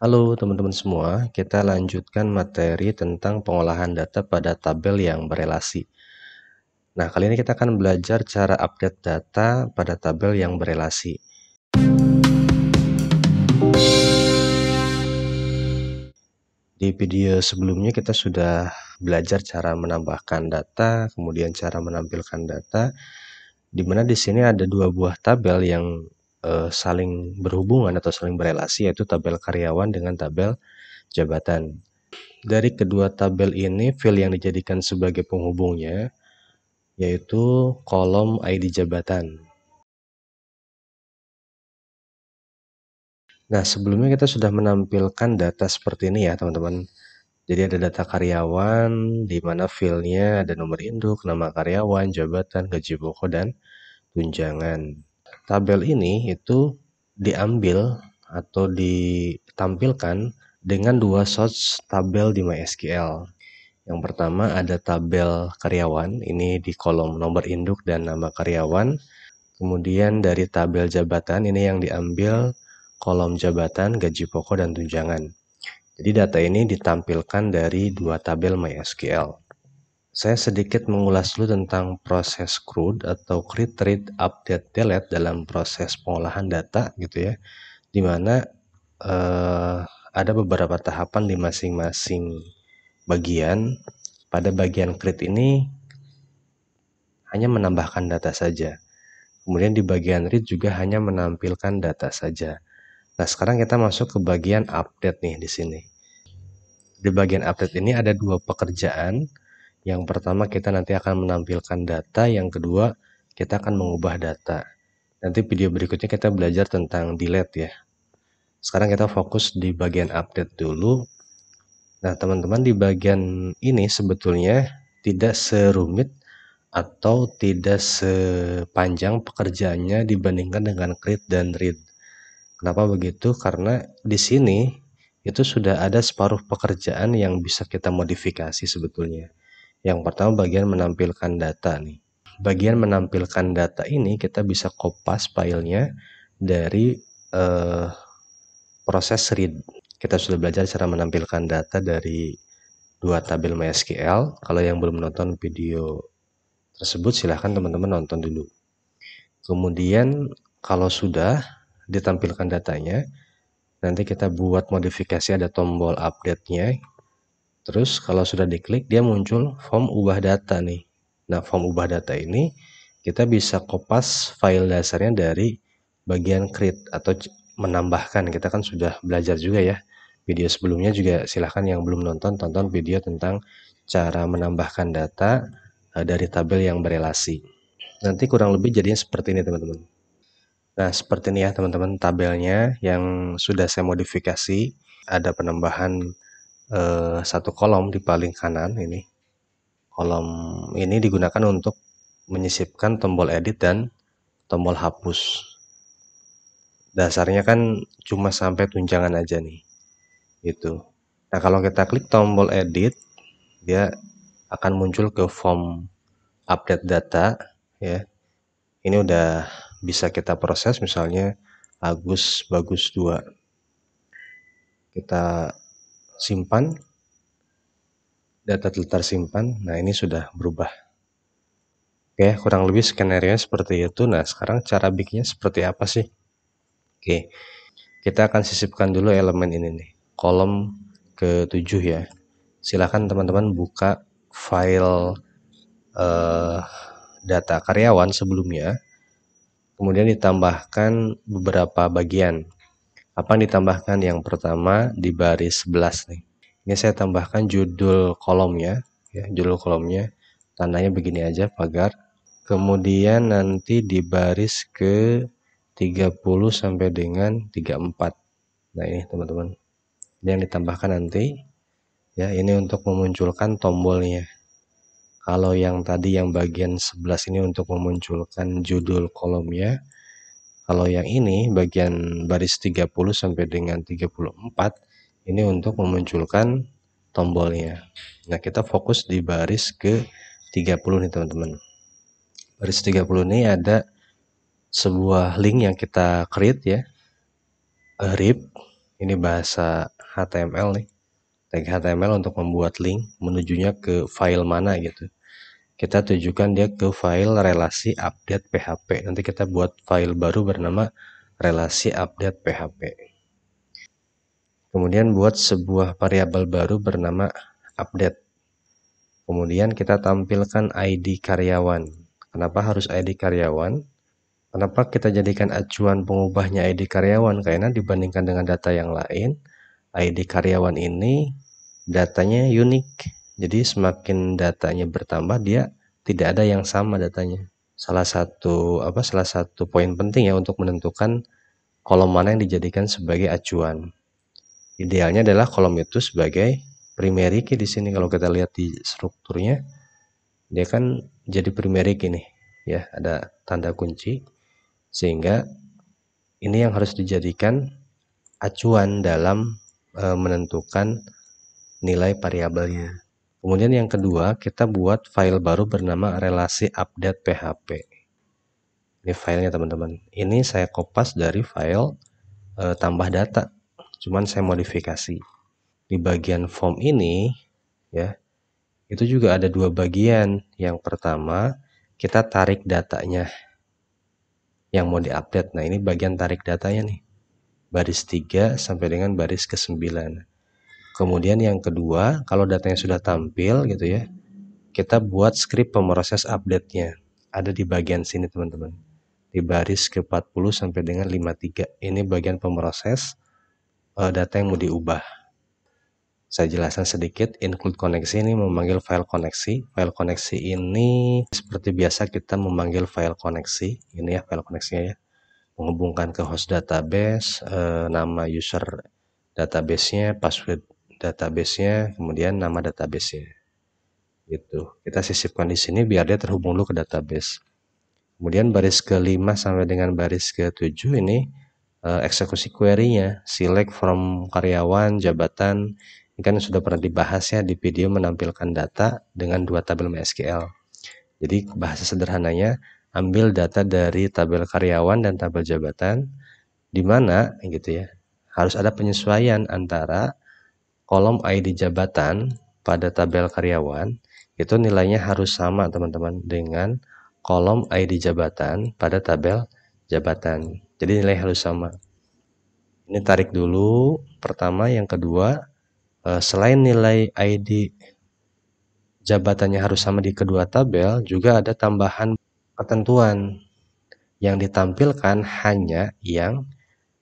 Halo teman-teman semua, kita lanjutkan materi tentang pengolahan data pada tabel yang berelasi. Nah, kali ini kita akan belajar cara update data pada tabel yang berelasi. Di video sebelumnya kita sudah belajar cara menambahkan data, kemudian cara menampilkan data, di mana di sini ada dua buah tabel yang uh, saling berhubungan atau saling berelasi yaitu tabel karyawan dengan tabel jabatan. Dari kedua tabel ini, field yang dijadikan sebagai penghubungnya yaitu kolom ID jabatan. Nah, sebelumnya kita sudah menampilkan data seperti ini ya, teman-teman. Jadi ada data karyawan, di mana fieldnya ada nomor induk, nama karyawan, jabatan, gaji pokok, dan tunjangan. Tabel ini itu diambil atau ditampilkan dengan dua source tabel di MySQL. Yang pertama ada tabel karyawan, ini di kolom nomor induk dan nama karyawan. Kemudian dari tabel jabatan, ini yang diambil kolom jabatan, gaji pokok, dan tunjangan. Jadi data ini ditampilkan dari dua tabel MySQL saya sedikit mengulas dulu tentang proses CRUD atau create, read, update, delete dalam proses pengolahan data gitu ya, dimana eh, ada beberapa tahapan di masing-masing bagian. Pada bagian create ini hanya menambahkan data saja. Kemudian di bagian read juga hanya menampilkan data saja. Nah sekarang kita masuk ke bagian update nih di sini. Di bagian update ini ada dua pekerjaan yang pertama kita nanti akan menampilkan data, yang kedua kita akan mengubah data. Nanti video berikutnya kita belajar tentang delete ya. Sekarang kita fokus di bagian update dulu. Nah teman-teman di bagian ini sebetulnya tidak serumit atau tidak sepanjang pekerjaannya dibandingkan dengan create dan read. Kenapa begitu? Karena di sini itu sudah ada separuh pekerjaan yang bisa kita modifikasi sebetulnya. Yang pertama bagian menampilkan data nih. Bagian menampilkan data ini kita bisa kopas filenya dari uh, proses read. Kita sudah belajar cara menampilkan data dari dua tabel MySQL. Kalau yang belum menonton video tersebut silahkan teman-teman nonton dulu. Kemudian kalau sudah ditampilkan datanya, nanti kita buat modifikasi ada tombol update-nya Terus kalau sudah diklik dia muncul form ubah data nih. Nah, form ubah data ini kita bisa kopas file dasarnya dari bagian create atau menambahkan. Kita kan sudah belajar juga ya. Video sebelumnya juga silahkan yang belum nonton, tonton video tentang cara menambahkan data eh, dari tabel yang berelasi. Nanti kurang lebih jadinya seperti ini teman-teman. Nah seperti ini ya teman-teman tabelnya yang sudah saya modifikasi. Ada penambahan eh, satu kolom di paling kanan ini. Kolom ini digunakan untuk menyisipkan tombol edit dan tombol hapus. Dasarnya kan cuma sampai tunjangan aja nih. Gitu. Nah, kalau kita klik tombol edit, dia akan muncul ke form update data ya. Ini udah bisa kita proses misalnya Agus Bagus dua Kita simpan, data simpan Nah, ini sudah berubah. Oke, kurang lebih skenario seperti itu. Nah, sekarang cara bikinnya seperti apa sih? Oke, kita akan sisipkan dulu elemen ini nih, kolom ke-7 ya. Silahkan teman-teman buka file uh, data karyawan sebelumnya. Kemudian ditambahkan beberapa bagian. Apa yang ditambahkan? Yang pertama di baris 11 nih. Ini saya tambahkan judul kolomnya, ya, judul kolomnya. Tandanya begini aja pagar. Kemudian nanti di baris ke 30 sampai dengan 34. Nah, ini teman-teman. Ini yang ditambahkan nanti ya ini untuk memunculkan tombolnya kalau yang tadi yang bagian 11 ini untuk memunculkan judul kolomnya kalau yang ini bagian baris 30 sampai dengan 34 ini untuk memunculkan tombolnya. Nah, kita fokus di baris ke 30 nih teman-teman. Baris 30 ini ada sebuah link yang kita create ya. A RIP ini bahasa HTML nih. Tag HTML untuk membuat link menujunya ke file mana gitu kita tujukan dia ke file relasi update PHP. Nanti kita buat file baru bernama relasi update PHP. Kemudian buat sebuah variabel baru bernama update. Kemudian kita tampilkan ID karyawan. Kenapa harus ID karyawan? Kenapa kita jadikan acuan pengubahnya ID karyawan? Karena dibandingkan dengan data yang lain, ID karyawan ini datanya unik jadi semakin datanya bertambah dia tidak ada yang sama datanya. Salah satu apa salah satu poin penting ya untuk menentukan kolom mana yang dijadikan sebagai acuan. Idealnya adalah kolom itu sebagai primary key di sini kalau kita lihat di strukturnya dia kan jadi primary key nih ya ada tanda kunci sehingga ini yang harus dijadikan acuan dalam e, menentukan nilai variabelnya. Kemudian yang kedua, kita buat file baru bernama relasi update PHP. Ini filenya teman-teman. Ini saya kopas dari file e, tambah data. Cuman saya modifikasi. Di bagian form ini, ya, itu juga ada dua bagian. Yang pertama, kita tarik datanya yang mau diupdate. Nah, ini bagian tarik datanya nih. Baris 3 sampai dengan baris ke 9. Kemudian yang kedua, kalau datanya sudah tampil gitu ya, kita buat script pemroses update-nya. Ada di bagian sini teman-teman. Di baris ke 40 sampai dengan 53. Ini bagian pemroses uh, data yang mau diubah. Saya jelaskan sedikit, include koneksi ini memanggil file koneksi. File koneksi ini seperti biasa kita memanggil file koneksi. Ini ya file koneksinya ya. Menghubungkan ke host database, uh, nama user databasenya, password database-nya kemudian nama database-nya Gitu. Kita sisipkan di sini biar dia terhubung dulu ke database. Kemudian baris ke-5 sampai dengan baris ke-7 ini uh, eksekusi query-nya, select from karyawan, jabatan, ini kan sudah pernah dibahas ya di video menampilkan data dengan dua tabel MySQL. Jadi bahasa sederhananya, ambil data dari tabel karyawan dan tabel jabatan, di mana gitu ya, harus ada penyesuaian antara kolom ID jabatan pada tabel karyawan itu nilainya harus sama teman-teman dengan kolom ID jabatan pada tabel jabatan. Jadi nilai harus sama. Ini tarik dulu pertama, yang kedua eh, selain nilai ID jabatannya harus sama di kedua tabel juga ada tambahan ketentuan yang ditampilkan hanya yang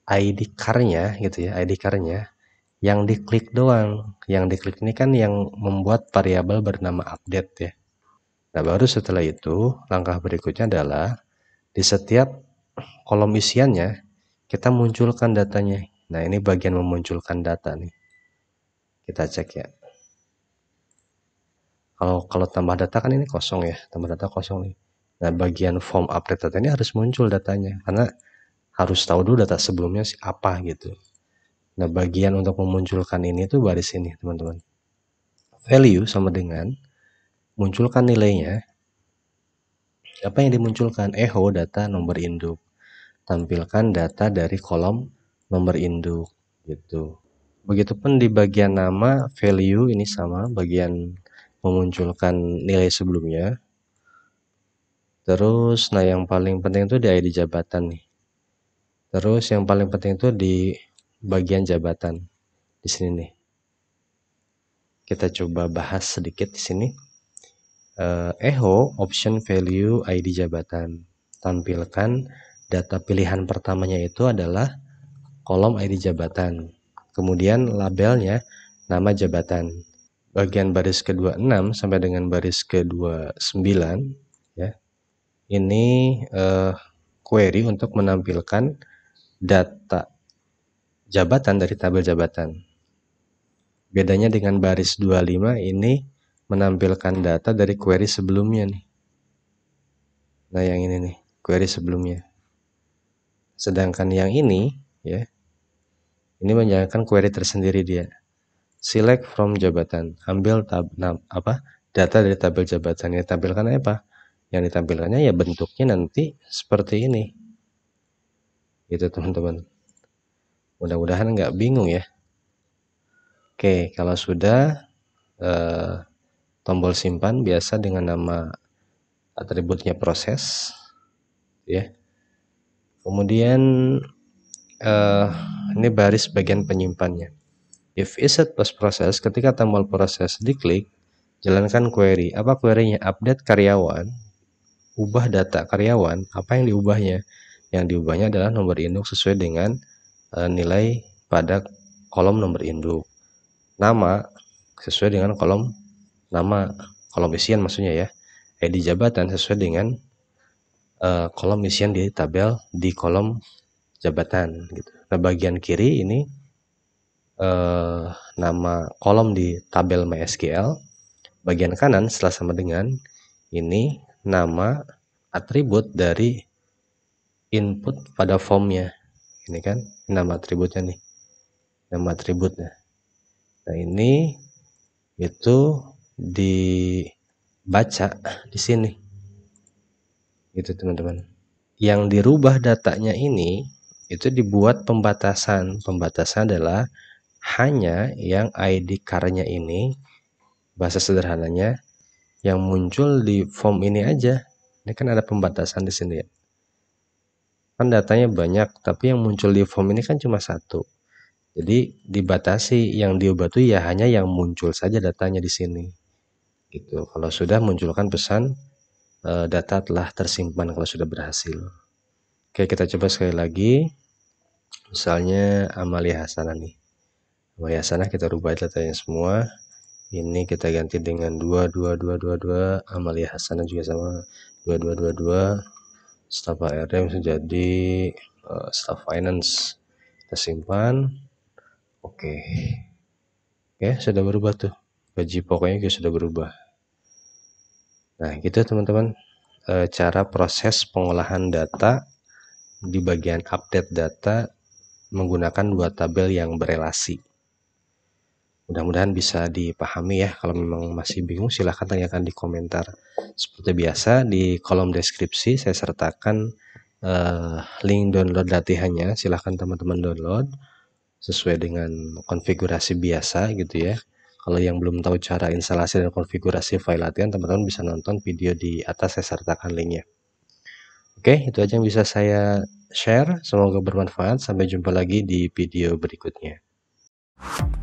ID card-nya gitu ya, ID card-nya yang diklik doang. Yang diklik ini kan yang membuat variabel bernama update ya. Nah, baru setelah itu, langkah berikutnya adalah di setiap kolom isiannya kita munculkan datanya. Nah, ini bagian memunculkan data nih. Kita cek ya. Kalau kalau tambah data kan ini kosong ya, tambah data kosong nih. Nah, bagian form update data ini harus muncul datanya karena harus tahu dulu data sebelumnya sih apa gitu. Nah, bagian untuk memunculkan ini tuh baris ini, teman-teman. Value sama dengan munculkan nilainya. Apa yang dimunculkan? Echo data nomor induk. Tampilkan data dari kolom nomor induk gitu. Begitupun di bagian nama value ini sama bagian memunculkan nilai sebelumnya. Terus nah yang paling penting itu di ID jabatan nih. Terus yang paling penting itu di bagian jabatan di sini nih. Kita coba bahas sedikit di sini. Uh, EHO option value ID jabatan. Tampilkan data pilihan pertamanya itu adalah kolom ID jabatan. Kemudian labelnya nama jabatan. Bagian baris ke-26 sampai dengan baris ke-29 ya. Ini uh, query untuk menampilkan data jabatan dari tabel jabatan. Bedanya dengan baris 25 ini menampilkan data dari query sebelumnya nih. Nah, yang ini nih, query sebelumnya. Sedangkan yang ini ya. Ini menjalankan query tersendiri dia. Select from jabatan, ambil tab, nah, apa? data dari tabel jabatan yang ditampilkan apa? Yang ditampilkannya ya bentuknya nanti seperti ini. Gitu teman-teman. Mudah-mudahan nggak bingung ya. Oke, kalau sudah eh, tombol simpan biasa dengan nama atributnya proses, ya. Kemudian eh, ini baris bagian penyimpannya. If set plus proses, ketika tombol proses diklik, jalankan query. Apa querynya? Update karyawan, ubah data karyawan. Apa yang diubahnya? Yang diubahnya adalah nomor induk sesuai dengan Eh, nilai pada kolom nomor induk. Nama sesuai dengan kolom nama kolom isian maksudnya ya. Eh, ID jabatan sesuai dengan uh, kolom isian di tabel di kolom jabatan gitu. Nah, bagian kiri ini uh, nama kolom di tabel MySQL. Bagian kanan setelah sama dengan ini nama atribut dari input pada formnya ini kan nama atributnya nih nama atributnya nah ini itu dibaca di sini gitu teman-teman yang dirubah datanya ini itu dibuat pembatasan pembatasan adalah hanya yang ID karnya ini bahasa sederhananya yang muncul di form ini aja ini kan ada pembatasan di sini ya kan datanya banyak tapi yang muncul di form ini kan cuma satu jadi dibatasi yang diubah itu ya hanya yang muncul saja datanya di sini gitu kalau sudah munculkan pesan eh, data telah tersimpan kalau sudah berhasil oke kita coba sekali lagi misalnya Amalia Hasanah nih Amalia Hasanah kita rubah datanya semua ini kita ganti dengan dua Amalia Hasanah juga sama 2222 staff HRD bisa jadi uh, staff finance kita simpan oke okay. ya sudah berubah tuh gaji pokoknya juga sudah berubah nah gitu teman-teman e, cara proses pengolahan data di bagian update data menggunakan dua tabel yang berelasi Mudah-mudahan bisa dipahami ya. Kalau memang masih bingung silahkan tanyakan di komentar. Seperti biasa di kolom deskripsi saya sertakan uh, link download latihannya. Silahkan teman-teman download sesuai dengan konfigurasi biasa gitu ya. Kalau yang belum tahu cara instalasi dan konfigurasi file latihan teman-teman bisa nonton video di atas saya sertakan linknya. Oke itu aja yang bisa saya share. Semoga bermanfaat. Sampai jumpa lagi di video berikutnya. you